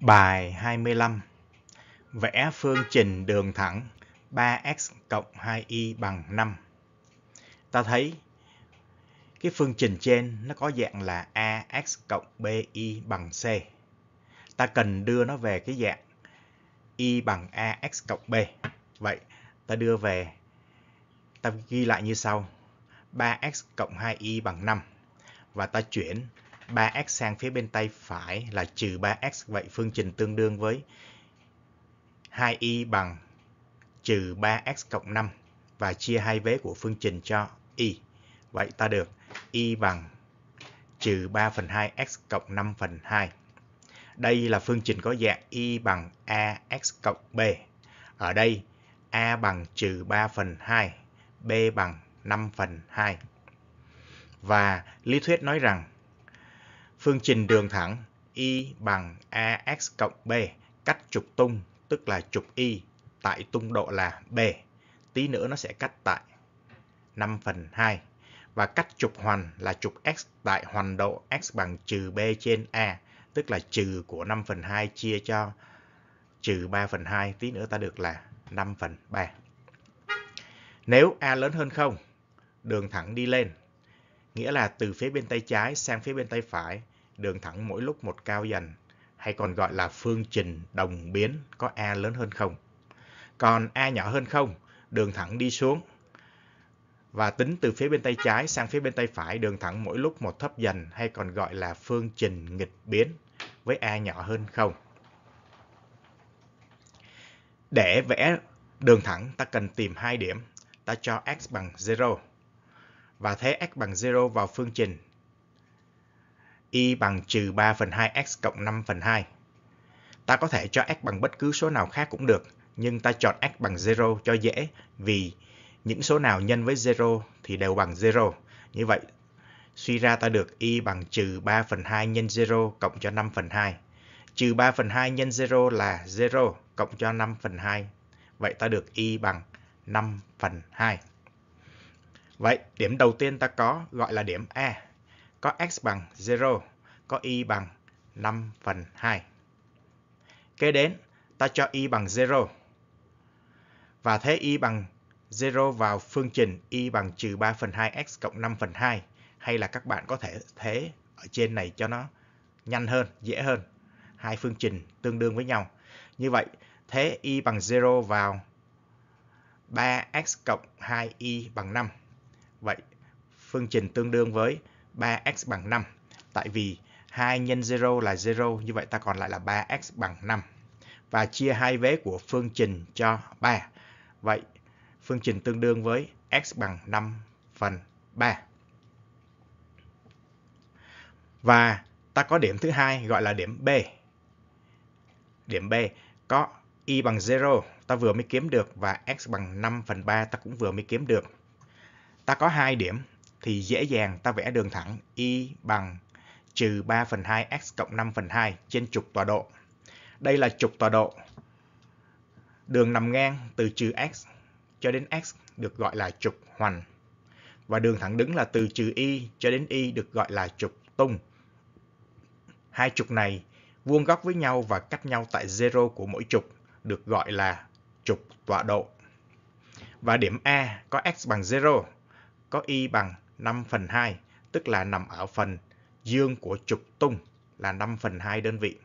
Bài 25 Vẽ phương trình đường thẳng 3x cộng 2y bằng 5 Ta thấy cái phương trình trên nó có dạng là ax cộng by bằng c. Ta cần đưa nó về cái dạng y bằng ax cộng b. Vậy ta đưa về, ta ghi lại như sau. 3x cộng 2y bằng 5 và ta chuyển 3x sang phía bên tay phải là trừ 3x. Vậy phương trình tương đương với 2y bằng trừ 3x cộng 5 và chia hai vế của phương trình cho y. Vậy ta được y bằng trừ 3 phần 2x cộng 5 phần 2. Đây là phương trình có dạng y bằng ax cộng b. Ở đây a bằng trừ 3 phần 2, b bằng 5 phần 2. Và lý thuyết nói rằng Phương trình đường thẳng Y bằng AX cộng B cách trục tung tức là trục Y tại tung độ là B. Tí nữa nó sẽ cách tại 5 phần 2 và cách trục hoành là trục x tại hoành độ x bằng trừ b trên a, tức là trừ của 5 phần 2 chia cho trừ 3 phần 2, tí nữa ta được là 5 phần 3. Nếu a lớn hơn 0, đường thẳng đi lên nghĩa là từ phía bên tay trái sang phía bên tay phải, đường thẳng mỗi lúc một cao dần, hay còn gọi là phương trình đồng biến có A lớn hơn không. Còn A nhỏ hơn không, đường thẳng đi xuống. Và tính từ phía bên tay trái sang phía bên tay phải, đường thẳng mỗi lúc một thấp dần, hay còn gọi là phương trình nghịch biến với A nhỏ hơn không. Để vẽ đường thẳng, ta cần tìm hai điểm. Ta cho x bằng 0 và thế x bằng 0 vào phương trình y bằng trừ 3 phần 2 x cộng 5 phần 2. Ta có thể cho x bằng bất cứ số nào khác cũng được, nhưng ta chọn x bằng 0 cho dễ vì những số nào nhân với 0 thì đều bằng 0. Như vậy, suy ra ta được y bằng trừ 3 phần 2 nhân 0 cộng cho 5 phần 2. Trừ 3 phần 2 nhân 0 là 0 cộng cho 5 phần 2. Vậy ta được y bằng 5 phần 2. Vậy, điểm đầu tiên ta có gọi là điểm e Có x bằng 0, có y bằng 5 phần 2. Kế đến, ta cho y bằng 0. Và thế y bằng 0 vào phương trình y bằng trừ 3 phần 2x cộng 5 phần 2. Hay là các bạn có thể thế ở trên này cho nó nhanh hơn, dễ hơn. Hai phương trình tương đương với nhau. Như vậy, thế y bằng 0 vào 3x cộng 2y bằng 5. Vậy phương trình tương đương với 3x bằng 5. Tại vì 2 nhân 0 là 0, như vậy ta còn lại là 3x bằng 5. Và chia hai vế của phương trình cho 3. Vậy phương trình tương đương với x bằng 5 phần 3. Và ta có điểm thứ hai gọi là điểm B. Điểm B có y bằng 0 ta vừa mới kiếm được và x bằng 5 phần 3 ta cũng vừa mới kiếm được ta có hai điểm thì dễ dàng ta vẽ đường thẳng y bằng trừ 3 phần 2 x cộng 5 phần 2 trên trục tọa độ. Đây là trục tọa độ. Đường nằm ngang từ trừ x cho đến x được gọi là trục hoành. Và đường thẳng đứng là từ trừ y cho đến y được gọi là trục tung. Hai trục này vuông góc với nhau và cách nhau tại zero của mỗi trục được gọi là trục tọa độ. Và điểm A có x bằng 0 có y bằng 5 phần 2, tức là nằm ở phần dương của trục tung là 5 phần 2 đơn vị.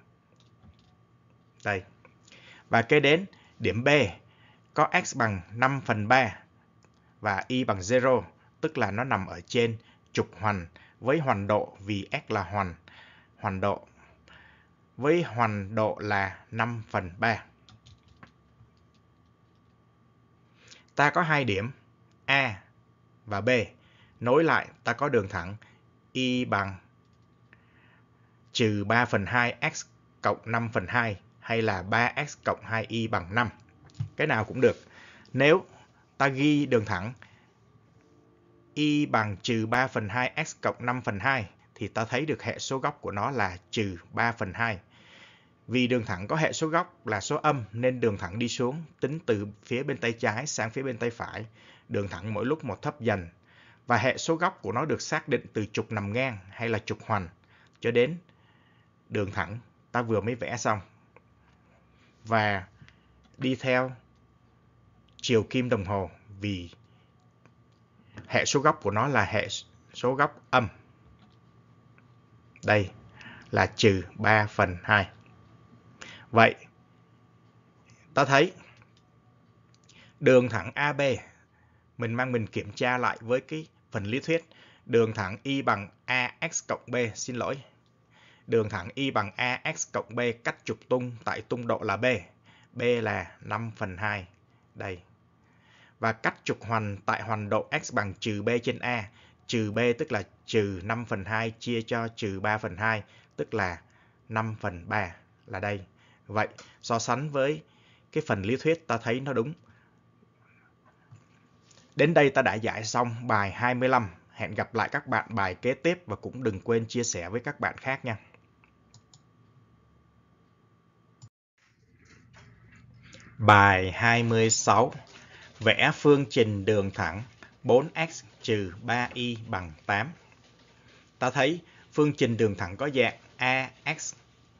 Đây. Và kế đến điểm B có x bằng 5 phần 3 và y bằng 0, tức là nó nằm ở trên trục hoành với hoành độ vì x là hoành, hoành độ với hoành độ là 5 phần 3. Ta có hai điểm và B. Nối lại, ta có đường thẳng Y bằng trừ 3 phần 2 x cộng 5 phần 2 hay là 3x cộng 2y bằng 5. Cái nào cũng được. Nếu ta ghi đường thẳng y bằng trừ 3 phần 2 x cộng 5 phần 2 thì ta thấy được hệ số góc của nó là trừ 3 phần 2. Vì đường thẳng có hệ số góc là số âm nên đường thẳng đi xuống tính từ phía bên tay trái sang phía bên tay phải đường thẳng mỗi lúc một thấp dần và hệ số góc của nó được xác định từ trục nằm ngang hay là trục hoành cho đến đường thẳng ta vừa mới vẽ xong. Và đi theo chiều kim đồng hồ vì hệ số góc của nó là hệ số góc âm. Đây là trừ 3 phần 2. Vậy, ta thấy đường thẳng AB mình mang mình kiểm tra lại với cái phần lý thuyết đường thẳng y bằng ax cộng b xin lỗi đường thẳng y bằng ax cộng b cách trục tung tại tung độ là b b là 5 phần 2 đây và cách trục hoành tại hoành độ x bằng trừ b trên a trừ b tức là trừ 5 phần 2 chia cho trừ 3 phần 2 tức là 5 phần 3 là đây vậy so sánh với cái phần lý thuyết ta thấy nó đúng Đến đây ta đã giải xong bài 25. Hẹn gặp lại các bạn bài kế tiếp và cũng đừng quên chia sẻ với các bạn khác nha. Bài 26. Vẽ phương trình đường thẳng 4x trừ 3y bằng 8. Ta thấy phương trình đường thẳng có dạng ax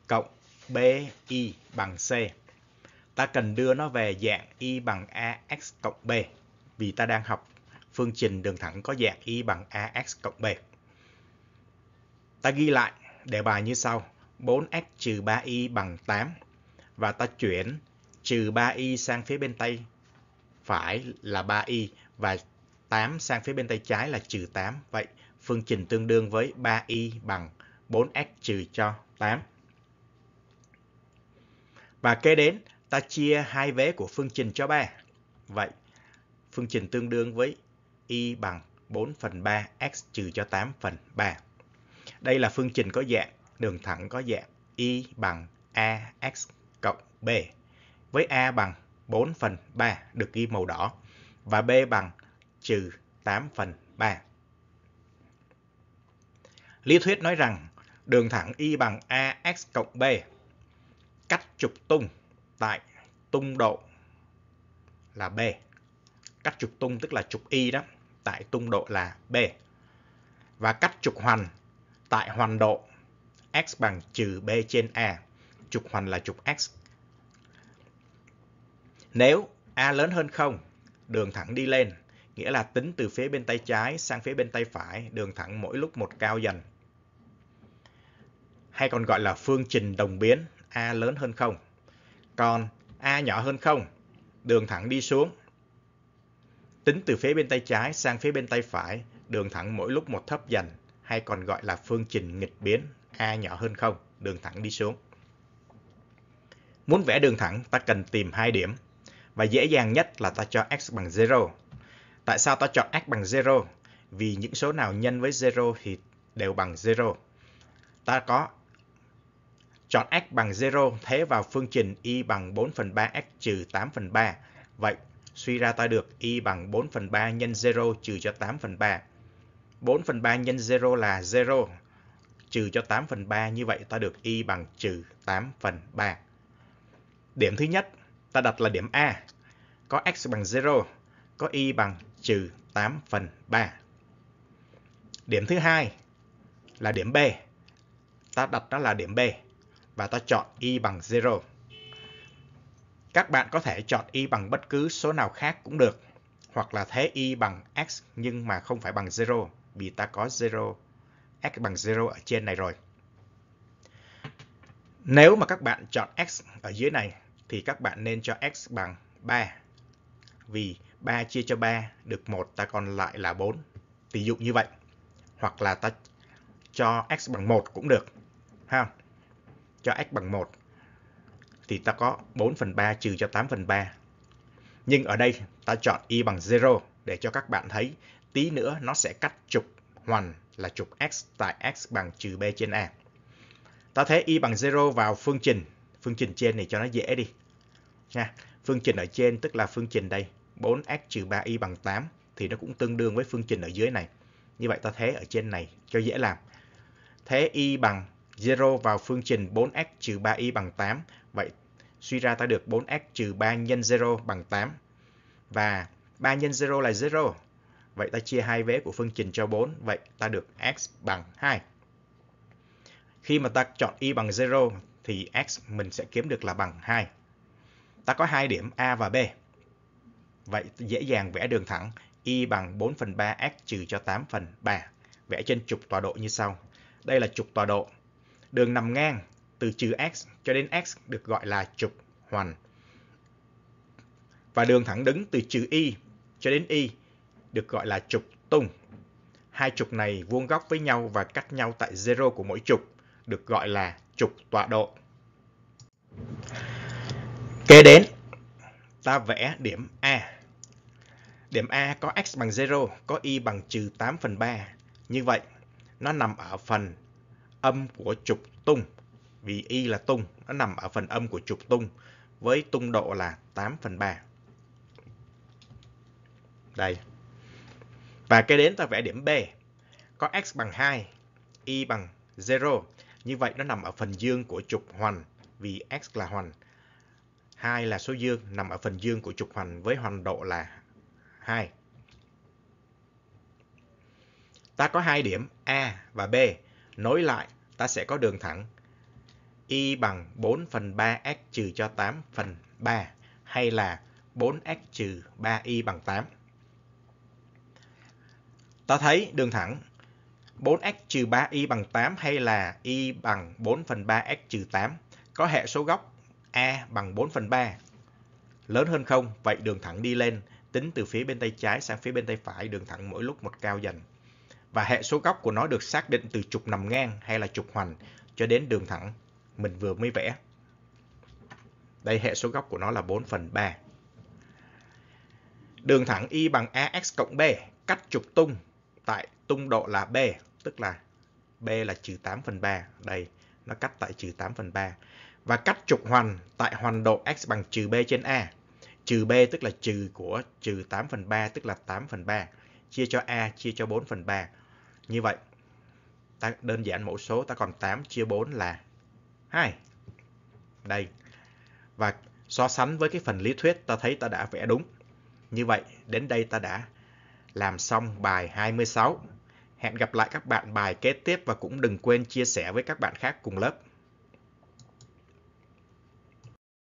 cộng by bằng c. Ta cần đưa nó về dạng y bằng ax cộng b vì ta đang học phương trình đường thẳng có dạng y bằng ax cộng b. Ta ghi lại đề bài như sau. 4x trừ 3y bằng 8 và ta chuyển trừ 3y sang phía bên tay phải là 3y và 8 sang phía bên tay trái là trừ 8. Vậy phương trình tương đương với 3y bằng 4x trừ cho 8. Và kế đến ta chia hai vế của phương trình cho 3. Vậy phương trình tương đương với y bằng 4 phần 3 x trừ cho 8 phần 3. Đây là phương trình có dạng đường thẳng có dạng y bằng ax cộng b với a bằng 4 phần 3 được ghi màu đỏ và b bằng trừ 8 phần 3. Lý thuyết nói rằng đường thẳng y bằng ax cộng b cách trục tung tại tung độ là b Cắt trục tung tức là trục y đó, tại tung độ là B. Và cắt trục hoành tại hoành độ x bằng trừ b trên a. Trục hoành là trục x. Nếu a lớn hơn không đường thẳng đi lên, nghĩa là tính từ phía bên tay trái sang phía bên tay phải, đường thẳng mỗi lúc một cao dần. Hay còn gọi là phương trình đồng biến a lớn hơn không Còn a nhỏ hơn không đường thẳng đi xuống, Tính từ phía bên tay trái sang phía bên tay phải, đường thẳng mỗi lúc một thấp dần, hay còn gọi là phương trình nghịch biến A nhỏ hơn không, đường thẳng đi xuống. Muốn vẽ đường thẳng, ta cần tìm hai điểm. Và dễ dàng nhất là ta cho x bằng 0. Tại sao ta chọn x bằng 0? Vì những số nào nhân với 0 thì đều bằng 0. Ta có chọn x bằng 0 thế vào phương trình y bằng 4 phần 3x trừ 8 phần 3. Vậy Suy ra ta được y bằng 4 phần 3 nhân 0 trừ cho 8 phần 3. 4 phần 3 nhân 0 là 0. Trừ cho 8 phần 3 như vậy ta được y bằng trừ 8 phần 3. Điểm thứ nhất, ta đặt là điểm A. Có x bằng 0, có y bằng trừ 8 phần 3. Điểm thứ hai là điểm B. Ta đặt nó là điểm B và ta chọn y bằng 0. Các bạn có thể chọn y bằng bất cứ số nào khác cũng được, hoặc là thế y bằng x nhưng mà không phải bằng 0, vì ta có 0, x bằng 0 ở trên này rồi. Nếu mà các bạn chọn x ở dưới này thì các bạn nên cho x bằng 3. Vì 3 chia cho 3 được 1 ta còn lại là 4. Ví dụ như vậy. Hoặc là ta cho x bằng 1 cũng được. Ha. Cho x bằng 1 thì ta có 4 phần 3 trừ cho 8 phần 3. Nhưng ở đây ta chọn y bằng 0 để cho các bạn thấy tí nữa nó sẽ cắt trục hoành là trục x tại x bằng trừ b trên a. Ta thế y bằng 0 vào phương trình, phương trình trên này cho nó dễ đi. Nha. Phương trình ở trên tức là phương trình đây, 4x trừ 3y bằng 8 thì nó cũng tương đương với phương trình ở dưới này. Như vậy ta thế ở trên này cho dễ làm. Thế y bằng 0 vào phương trình 4x 3y bằng 8. Vậy suy ra ta được 4x 3 nhân 0 bằng 8. Và 3 nhân 0 là 0. Vậy ta chia hai vế của phương trình cho 4. Vậy ta được x bằng 2. Khi mà ta chọn y bằng 0 thì x mình sẽ kiếm được là bằng 2. Ta có hai điểm A và B. Vậy dễ dàng vẽ đường thẳng y bằng 4 phần 3 x trừ cho 8 phần 3. Vẽ trên trục tọa độ như sau. Đây là trục tọa độ Đường nằm ngang từ trừ x cho đến x được gọi là trục hoành. Và đường thẳng đứng từ trừ y cho đến y được gọi là trục tung. Hai trục này vuông góc với nhau và cắt nhau tại zero của mỗi trục, được gọi là trục tọa độ. Kế đến, ta vẽ điểm A. Điểm A có x bằng 0, có y bằng trừ 8 phần 3. Như vậy, nó nằm ở phần âm của trục tung vì y là tung nó nằm ở phần âm của trục tung với tung độ là 8 phần 3 đây và cái đến ta vẽ điểm B có x bằng 2 y bằng 0 như vậy nó nằm ở phần dương của trục hoành vì x là hoành 2 là số dương nằm ở phần dương của trục hoành với hoành độ là 2 ta có hai điểm A và B nối lại ta sẽ có đường thẳng y bằng 4 phần 3x trừ cho 8 phần 3 hay là 4x trừ 3y bằng 8. Ta thấy đường thẳng 4x trừ 3y bằng 8 hay là y bằng 4 phần 3x trừ 8 có hệ số góc A bằng 4 phần 3 lớn hơn không vậy đường thẳng đi lên tính từ phía bên tay trái sang phía bên tay phải đường thẳng mỗi lúc một cao dần và hệ số góc của nó được xác định từ trục nằm ngang hay là trục hoành cho đến đường thẳng mình vừa mới vẽ. Đây hệ số góc của nó là 4 phần 3. Đường thẳng Y bằng AX cộng B cắt trục tung tại tung độ là B, tức là B là trừ 8 phần 3. Đây, nó cắt tại trừ 8 phần 3. Và cắt trục hoành tại hoành độ X bằng trừ B trên A. Trừ B tức là trừ của trừ 8 phần 3, tức là 8 phần 3 chia cho A chia cho 4 phần 3. Như vậy, ta đơn giản mẫu số ta còn 8 chia 4 là 2. Đây. Và so sánh với cái phần lý thuyết ta thấy ta đã vẽ đúng. Như vậy, đến đây ta đã làm xong bài 26. Hẹn gặp lại các bạn bài kế tiếp và cũng đừng quên chia sẻ với các bạn khác cùng lớp.